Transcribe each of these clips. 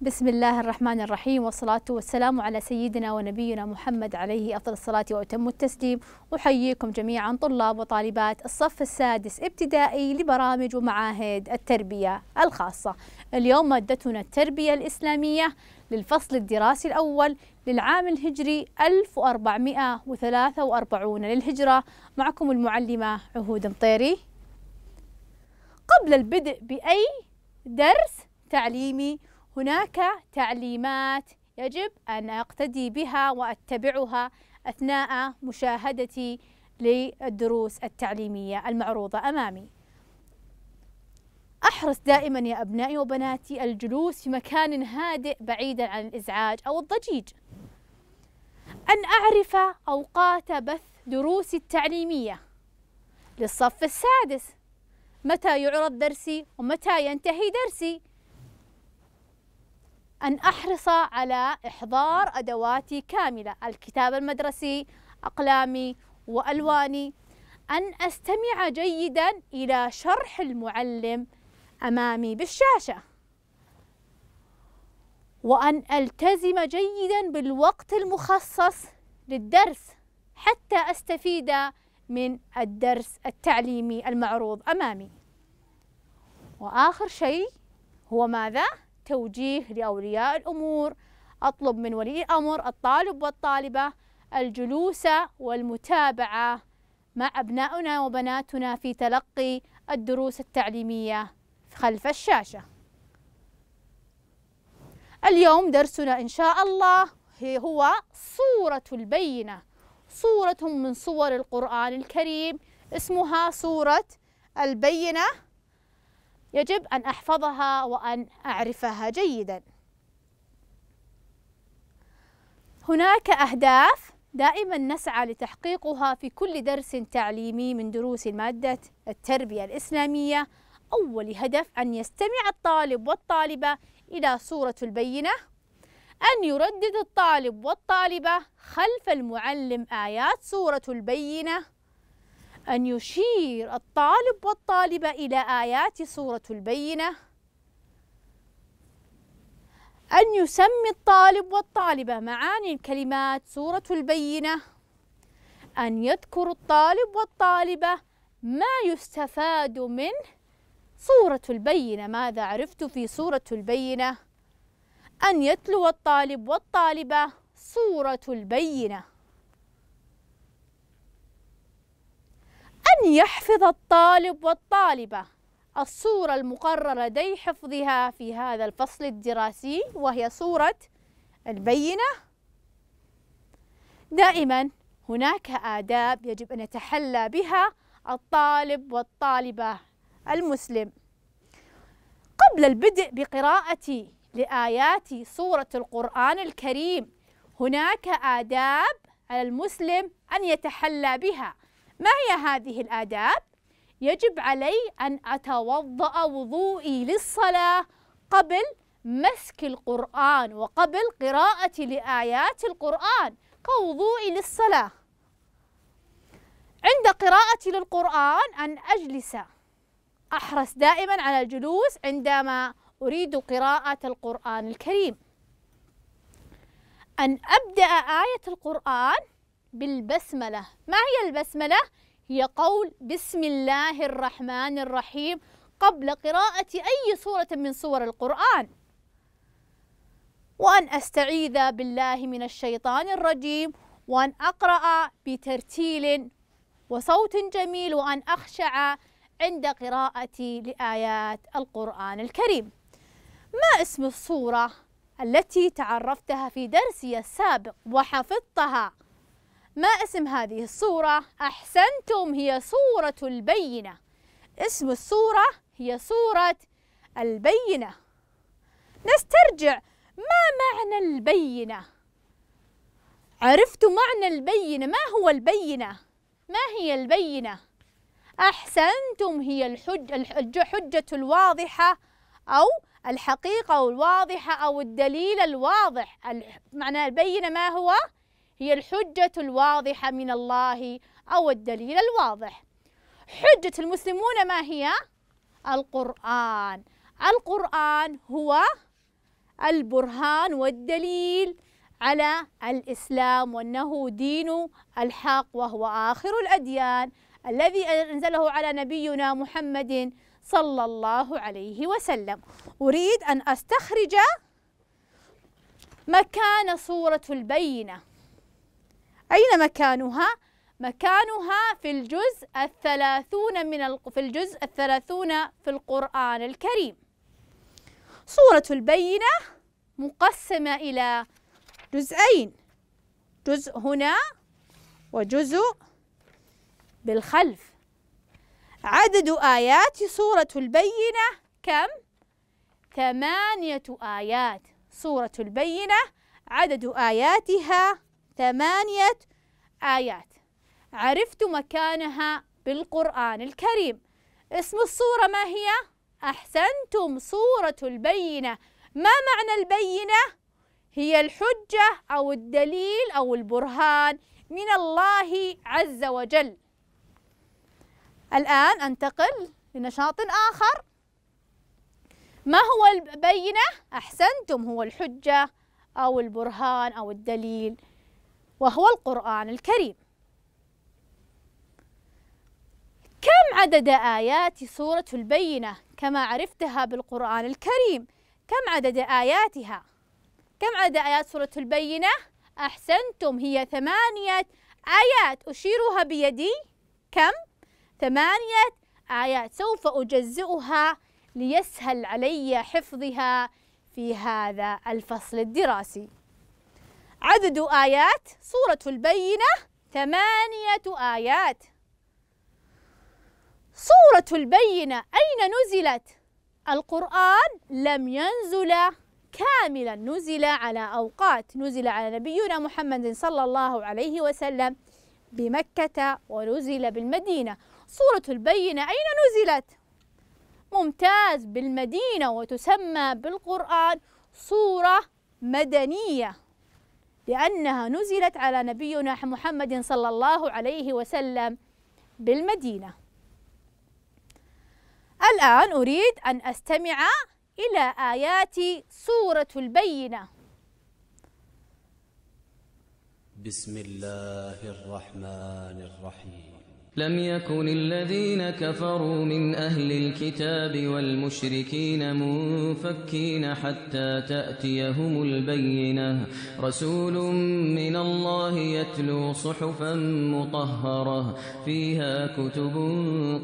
بسم الله الرحمن الرحيم والصلاة والسلام على سيدنا ونبينا محمد عليه أفضل الصلاة وأتم التسليم أحييكم جميعا طلاب وطالبات الصف السادس ابتدائي لبرامج ومعاهد التربية الخاصة اليوم مادتنا التربية الإسلامية للفصل الدراسي الأول للعام الهجري 1443 للهجرة معكم المعلمة عهود مطيري قبل البدء بأي درس تعليمي هناك تعليمات يجب أن أقتدي بها وأتبعها أثناء مشاهدتي للدروس التعليمية المعروضة أمامي أحرص دائما يا أبنائي وبناتي الجلوس في مكان هادئ بعيدا عن الإزعاج أو الضجيج أن أعرف أوقات بث دروسي التعليمية للصف السادس متى يعرض درسي ومتى ينتهي درسي أن أحرص على إحضار أدواتي كاملة الكتاب المدرسي أقلامي وألواني أن أستمع جيدا إلى شرح المعلم أمامي بالشاشة وأن ألتزم جيدا بالوقت المخصص للدرس حتى أستفيد من الدرس التعليمي المعروض أمامي وآخر شيء هو ماذا؟ توجيه لأولياء الأمور أطلب من ولي الأمر الطالب والطالبة الجلوس والمتابعة مع أبنائنا وبناتنا في تلقي الدروس التعليمية خلف الشاشة اليوم درسنا إن شاء الله هو صورة البينة صورة من صور القرآن الكريم اسمها صورة البينة يجب أن أحفظها وأن أعرفها جيدا هناك أهداف دائما نسعى لتحقيقها في كل درس تعليمي من دروس مادة التربية الإسلامية أول هدف أن يستمع الطالب والطالبة إلى صورة البينة أن يردد الطالب والطالبة خلف المعلم آيات صورة البينة أن يشير الطالب والطالبة إلى آيات سورة البينة أن يسمي الطالب والطالبة معاني الكلمات سورة البينة أن يذكر الطالب والطالبة ما يستفاد من سورة البينة ماذا عرفت في سورة البينة أن يتلو الطالب والطالبة سورة البينة أن يحفظ الطالب والطالبة الصورة المقررة لدي حفظها في هذا الفصل الدراسي وهي صورة البينة دائما هناك آداب يجب أن يتحلى بها الطالب والطالبة المسلم قبل البدء بقراءة لآيات سورة القرآن الكريم هناك آداب على المسلم أن يتحلى بها ما هي هذه الآداب؟ يجب علي أن أتوضأ وضوئي للصلاة قبل مسك القرآن وقبل قراءة لآيات القرآن كوضوئي للصلاة عند قراءتي للقرآن أن أجلس أحرص دائما على الجلوس عندما أريد قراءة القرآن الكريم أن أبدأ آية القرآن بالبسملة ما هي البسملة؟ هي قول بسم الله الرحمن الرحيم قبل قراءة أي سورة من سور القرآن وأن أستعيذ بالله من الشيطان الرجيم وأن أقرأ بترتيل وصوت جميل وأن أخشع عند قراءتي لآيات القرآن الكريم ما اسم الصورة التي تعرفتها في درسي السابق وحفظتها؟ ما اسم هذه الصورة؟ أحسنتم هي صورة البينة اسم الصورة هي صورة البينة نسترجع ما معنى البينة؟ عرفت معنى البينة ما هو البينة؟ ما هي البينة؟ أحسنتم هي الحج الحجة الواضحة أو الحقيقة الواضحة أو الدليل الواضح معنى البينة ما هو؟ هي الحجة الواضحة من الله أو الدليل الواضح حجة المسلمون ما هي؟ القرآن القرآن هو البرهان والدليل على الإسلام وأنه دين الحق وهو آخر الأديان الذي أنزله على نبينا محمد صلى الله عليه وسلم أريد أن أستخرج مكان صورة البينة أين مكانها؟ مكانها في الجزء الثلاثون من في الجزء الثلاثون في القرآن الكريم سورة البينة مقسمة إلى جزئين جزء هنا وجزء بالخلف عدد آيات سورة البينة كم؟ ثمانية آيات سورة البينة عدد آياتها ثمانية آيات عرفت مكانها بالقرآن الكريم اسم الصورة ما هي؟ أحسنتم صورة البينة ما معنى البينة؟ هي الحجة أو الدليل أو البرهان من الله عز وجل الآن أنتقل لنشاط آخر ما هو البينة؟ أحسنتم هو الحجة أو البرهان أو الدليل وهو القرآن الكريم كم عدد آيات سورة البينة كما عرفتها بالقرآن الكريم كم عدد آياتها كم عدد آيات سورة البينة أحسنتم هي ثمانية آيات أشيرها بيدي كم ثمانية آيات سوف أجزئها ليسهل علي حفظها في هذا الفصل الدراسي عدد آيات سورة البينة ثمانية آيات سورة البينة أين نزلت؟ القرآن لم ينزل كاملا نزل على أوقات نزل على نبينا محمد صلى الله عليه وسلم بمكة ونزل بالمدينة سورة البينة أين نزلت؟ ممتاز بالمدينة وتسمى بالقرآن سورة مدنية لأنها نزلت على نبينا محمد صلى الله عليه وسلم بالمدينة الآن أريد أن أستمع إلى آيات سورة البينة بسم الله الرحمن الرحيم لم يكن الذين كفروا من أهل الكتاب والمشركين منفكين حتى تأتيهم البينة رسول من الله يتلو صحفا مطهرة فيها كتب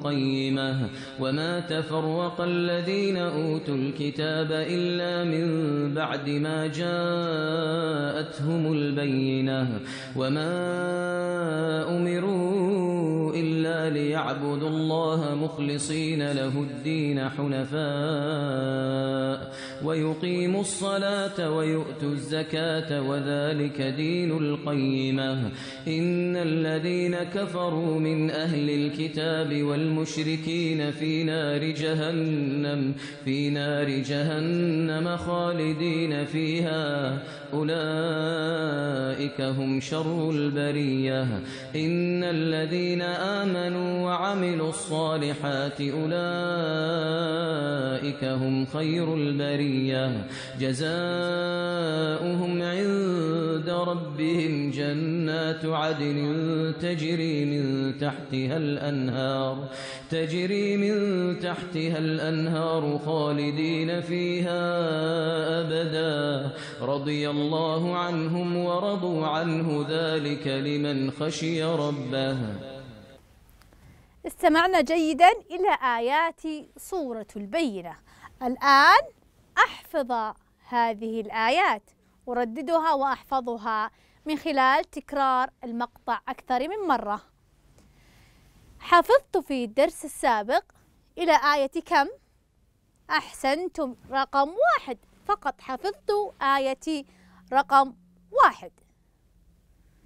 قيمة وما تفرق الذين أوتوا الكتاب إلا من بعد ما جاءتهم البينة وما أمروا إلا ليعبدوا الله مخلصين له الدين حنفاء ويقيموا الصلاة ويؤتوا الزكاة وذلك دين القيمة إن الذين كفروا من أهل الكتاب والمشركين في نار جهنم في نار جهنم خالدين فيها أولئك هم شر البرية إن الذين آمنوا وعملوا الصالحات أولئك هم خير البرية جزاؤهم عند ربهم جنات عدن تجري من تحتها الأنهار تجري من تحتها الأنهار خالدين فيها أبدا رضي الله عنهم ورضوا عنه ذلك لمن خشي ربه استمعنا جيدا إلى آيات سورة البينة الآن أحفظ هذه الآيات أرددها وأحفظها من خلال تكرار المقطع أكثر من مرة حفظت في الدرس السابق إلى آية كم؟ أحسنتم رقم واحد فقط حفظت آية رقم واحد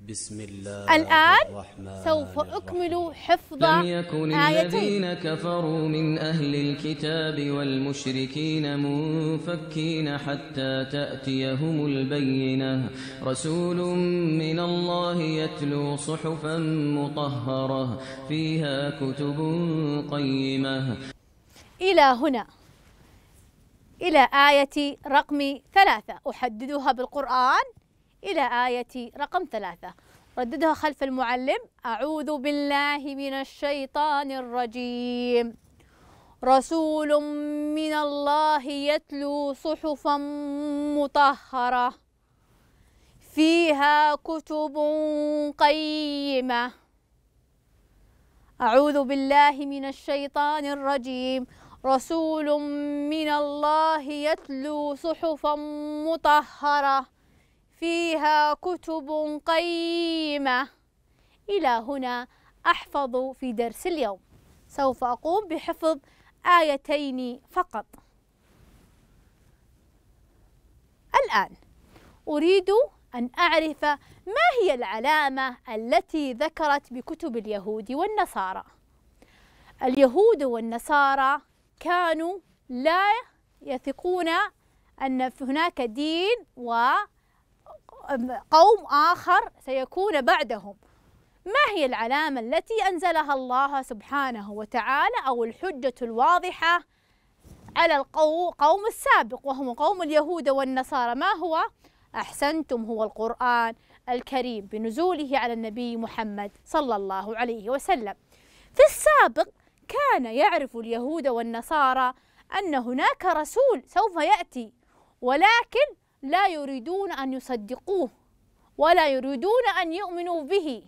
بسم الله الآن سوف أكمل حفظ لم يكن آيتين الذين كفروا من أهل الكتاب والمشركين منفكين حتى تأتيهم البينة رسول من الله يتلو صحفا مطهرة فيها كتب قيمة إلى هنا إلى آية رقم ثلاثة أحددها بالقرآن إلى آية رقم ثلاثة رددها خلف المعلم أعوذ بالله من الشيطان الرجيم رسول من الله يتلو صحفا مطهرة فيها كتب قيمة أعوذ بالله من الشيطان الرجيم رسول من الله يتلو صحفا مطهرة فيها كتب قيمة إلى هنا أحفظ في درس اليوم سوف أقوم بحفظ آيتين فقط الآن أريد أن أعرف ما هي العلامة التي ذكرت بكتب اليهود والنصارى اليهود والنصارى كانوا لا يثقون أن هناك دين و قوم آخر سيكون بعدهم ما هي العلامة التي أنزلها الله سبحانه وتعالى أو الحجة الواضحة على القوم السابق وهم قوم اليهود والنصارى ما هو؟ أحسنتم هو القرآن الكريم بنزوله على النبي محمد صلى الله عليه وسلم في السابق كان يعرف اليهود والنصارى أن هناك رسول سوف يأتي ولكن لا يريدون أن يصدقوه ولا يريدون أن يؤمنوا به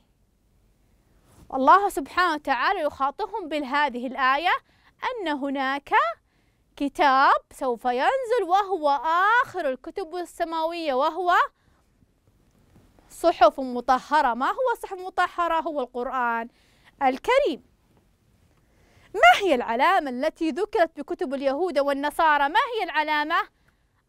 الله سبحانه وتعالى يخاطبهم بهذه الآية أن هناك كتاب سوف ينزل وهو آخر الكتب السماوية وهو صحف مطهرة ما هو صحف مطهرة هو القرآن الكريم ما هي العلامة التي ذكرت بكتب اليهود والنصارى ما هي العلامة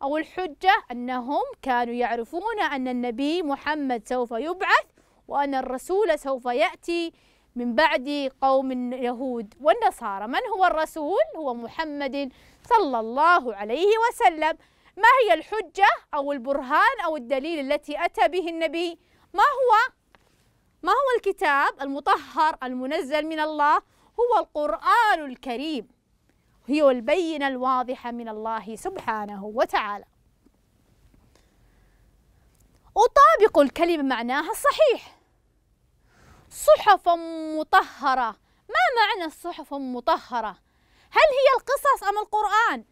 أو الحجة أنهم كانوا يعرفون أن النبي محمد سوف يبعث وأن الرسول سوف يأتي من بعد قوم اليهود والنصارى من هو الرسول؟ هو محمد صلى الله عليه وسلم ما هي الحجة أو البرهان أو الدليل التي أتى به النبي؟ ما هو؟ ما هو الكتاب المطهر المنزل من الله؟ هو القرآن الكريم هي البينة الواضحة من الله سبحانه وتعالى أطابق الكلمة معناها الصحيح صحفا مطهرة ما معنى الصحف مطهرة؟ هل هي القصص أم القرآن؟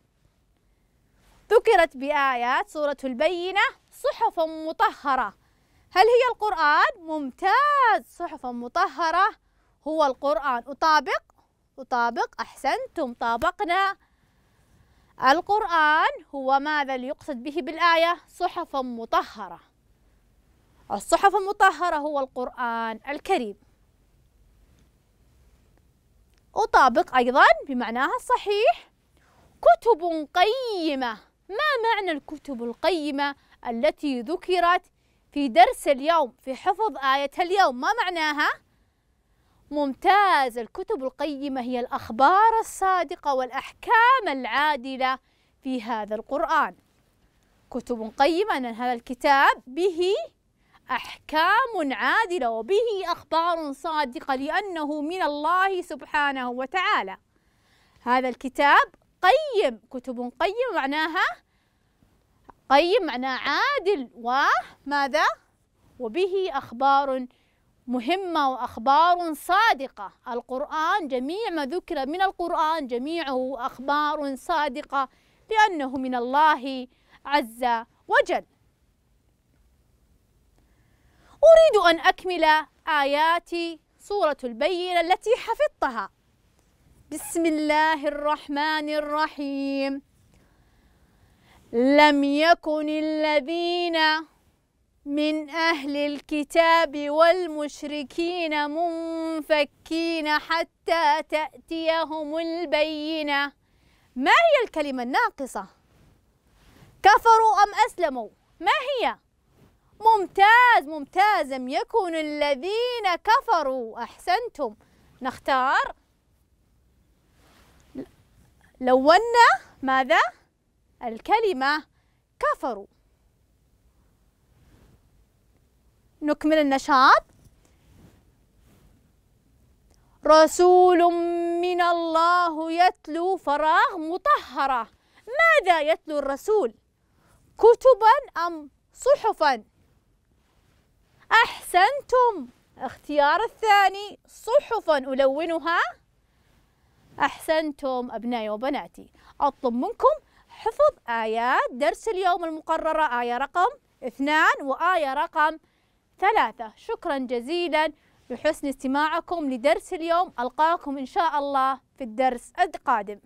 ذكرت بآيات سورة البينة صحفا مطهرة هل هي القرآن؟ ممتاز صحفا مطهرة هو القرآن أطابق أطابق أحسنتم طابقنا القرآن هو ماذا اللي يقصد به بالآية صحفا مطهرة الصحف المطهرة هو القرآن الكريم أطابق أيضا بمعناها الصحيح كتب قيمة ما معنى الكتب القيمة التي ذكرت في درس اليوم في حفظ آية اليوم ما معناها؟ ممتاز الكتب القيمة هي الأخبار الصادقة والأحكام العادلة في هذا القرآن كتب قيمة أن هذا الكتاب به أحكام عادلة وبه أخبار صادقة لأنه من الله سبحانه وتعالى هذا الكتاب قيم كتب قيم معناها قيم معناه عادل وماذا وبه أخبار مهمة وأخبار صادقة القرآن جميع ما ذكر من القرآن جميعه أخبار صادقة لأنه من الله عز وجل أريد أن أكمل آيات سورة البينة التي حفظتها بسم الله الرحمن الرحيم لم يكن الذين من أهل الكتاب والمشركين منفكين حتى تأتيهم البينة ما هي الكلمة الناقصة؟ كفروا أم أسلموا؟ ما هي؟ ممتاز ممتاز لم يكن الذين كفروا أحسنتم نختار لونا ماذا؟ الكلمة كفروا نكمل النشاط رسول من الله يتلو فراغ مطهرة ماذا يتلو الرسول كتبا أم صحفا أحسنتم اختيار الثاني صحفا ألونها أحسنتم أبنائي وبناتي أطلب منكم حفظ آيات درس اليوم المقررة آية رقم اثنان وآية رقم ثلاثة شكرا جزيلا لحسن استماعكم لدرس اليوم ألقاكم إن شاء الله في الدرس القادم